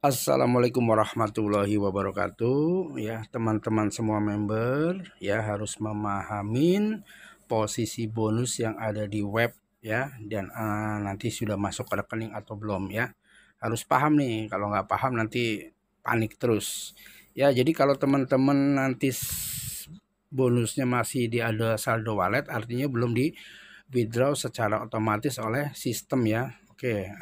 Assalamualaikum warahmatullahi wabarakatuh ya teman-teman semua member ya harus memahamin posisi bonus yang ada di web ya dan uh, nanti sudah masuk ke rekening atau belum ya harus paham nih kalau nggak paham nanti panik terus ya jadi kalau teman-teman nanti bonusnya masih di ada saldo wallet artinya belum di withdraw secara otomatis oleh sistem ya Oke,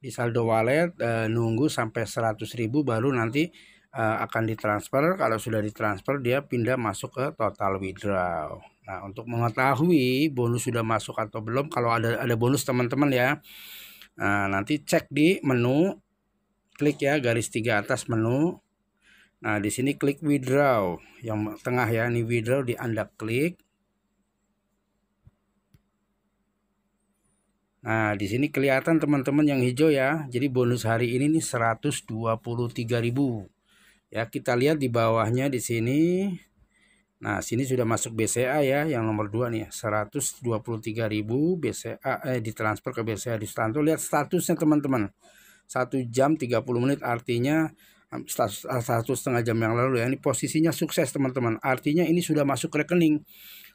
di saldo wallet e, nunggu sampai 100.000 baru nanti e, akan ditransfer. Kalau sudah ditransfer dia pindah masuk ke total withdraw. Nah, untuk mengetahui bonus sudah masuk atau belum kalau ada ada bonus teman-teman ya. Nah, nanti cek di menu klik ya garis tiga atas menu. Nah, di sini klik withdraw yang tengah ya, ini withdraw di Anda klik. Nah, di sini kelihatan teman-teman yang hijau ya. Jadi bonus hari ini nih 123.000. Ya, kita lihat di bawahnya di sini. Nah, sini sudah masuk BCA ya, yang nomor 2 nih, 123.000 ya. BCA eh ditransfer ke BCA di Stanto. Lihat statusnya teman-teman. 1 jam 30 menit artinya satu setengah jam yang lalu ya. Ini posisinya sukses teman-teman. Artinya ini sudah masuk rekening.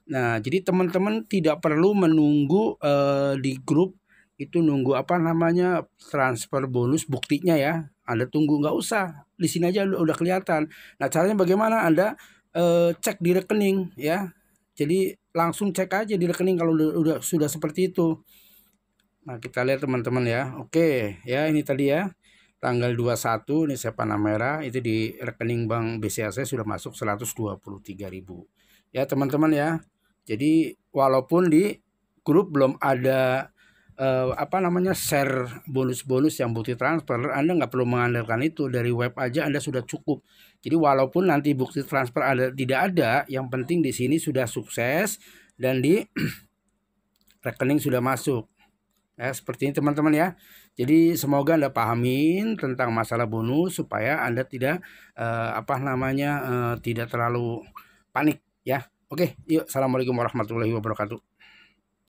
Nah, jadi teman-teman tidak perlu menunggu uh, di grup itu nunggu apa namanya transfer bonus buktinya ya. Anda tunggu nggak usah. Di sini aja udah kelihatan. Nah, caranya bagaimana? Anda uh, cek di rekening ya. Jadi langsung cek aja di rekening kalau udah, udah sudah seperti itu. Nah, kita lihat teman-teman ya. Oke, ya ini tadi ya. Tanggal 21 ini saya panah merah itu di rekening Bank BCA saya sudah masuk 123.000. Ya, teman-teman ya. Jadi walaupun di grup belum ada eh, apa namanya share bonus-bonus yang bukti transfer, Anda nggak perlu mengandalkan itu dari web aja Anda sudah cukup. Jadi walaupun nanti bukti transfer ada tidak ada, yang penting di sini sudah sukses dan di rekening sudah masuk. Ya, seperti ini teman-teman ya. Jadi semoga Anda pahamin tentang masalah bonus supaya Anda tidak eh, apa namanya eh, tidak terlalu panik ya. Oke, yuk. Assalamualaikum warahmatullahi wabarakatuh.